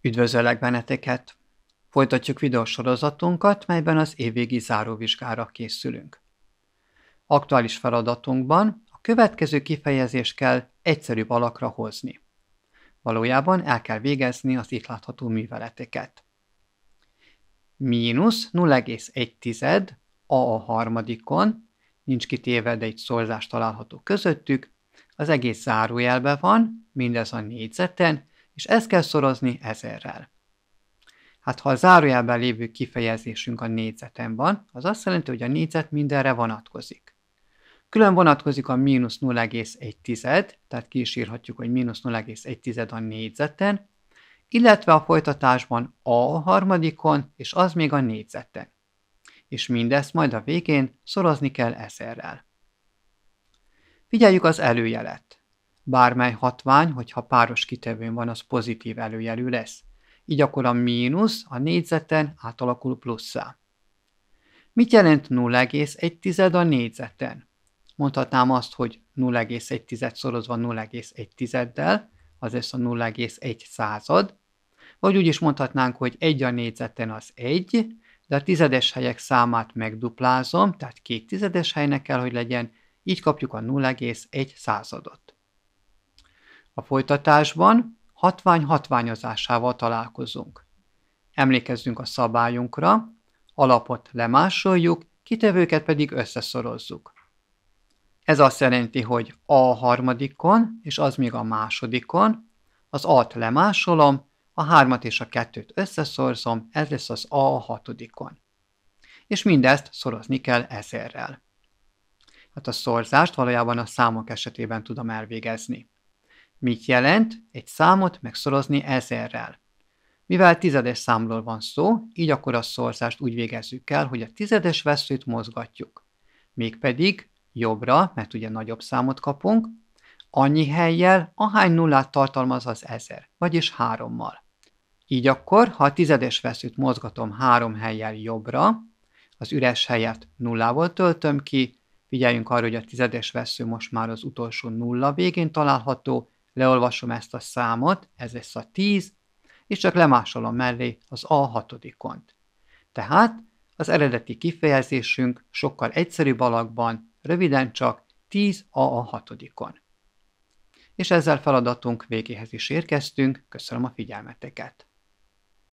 Üdvözöllek benneteket! Folytatjuk videósorozatunkat, melyben az évvégi záróvizsgára készülünk. Aktuális feladatunkban a következő kifejezést kell egyszerűbb alakra hozni. Valójában el kell végezni az itt látható műveleteket. Mínusz 0,1 a a harmadikon, nincs de egy szorzás található közöttük, az egész zárójelbe van, mindez a négyzeten, és ezt kell szorozni ezerrel. Hát ha a zárójelben lévő kifejezésünk a négyzeten van, az azt jelenti, hogy a négyzet mindenre vonatkozik. Külön vonatkozik a mínusz 0,1, tehát ki is írhatjuk, hogy mínusz 0,1 a négyzeten, illetve a folytatásban a, a harmadikon, és az még a négyzeten. És mindezt majd a végén szorozni kell ezerrel. Figyeljük az előjelet bármely hatvány, hogyha páros kitevőn van, az pozitív előjelű lesz. Így akkor a mínusz a négyzeten átalakul plusszá. Mit jelent 0,1 a négyzeten? Mondhatnám azt, hogy 0,1 szorozva 0,1-del, az lesz a 0,1 század, vagy úgy is mondhatnánk, hogy 1 a négyzeten az 1, de a tizedes helyek számát megduplázom, tehát két tizedes helynek kell, hogy legyen, így kapjuk a 0,1 századot. A folytatásban hatvány hatványozásával találkozunk. Emlékezzünk a szabályunkra, alapot lemásoljuk, kitevőket pedig összeszorozzuk. Ez azt jelenti, hogy A harmadikon, és az még a másodikon, az A-t lemásolom, a hármat és a kettőt összeszorzom, ez lesz az A hatodikon. És mindezt szorozni kell ezerrel. Hát a szorzást valójában a számok esetében tudom elvégezni. Mit jelent egy számot megszorozni ezerrel? Mivel tizedes számról van szó, így akkor a szorzást úgy végezzük el, hogy a tizedes veszőt mozgatjuk. Mégpedig jobbra, mert ugye nagyobb számot kapunk, annyi helyjel, ahány nullát tartalmaz az ezer, vagyis hárommal. Így akkor, ha a tizedes veszőt mozgatom három helyjel jobbra, az üres helyet nullával töltöm ki, figyeljünk arra, hogy a tizedes vesző most már az utolsó nulla végén található, leolvasom ezt a számot, ez lesz a 10, és csak lemásolom mellé az A hatodikont. Tehát az eredeti kifejezésünk sokkal egyszerűbb alakban, röviden csak 10 A a hatodikon. És ezzel feladatunk végéhez is érkeztünk, köszönöm a figyelmeteket!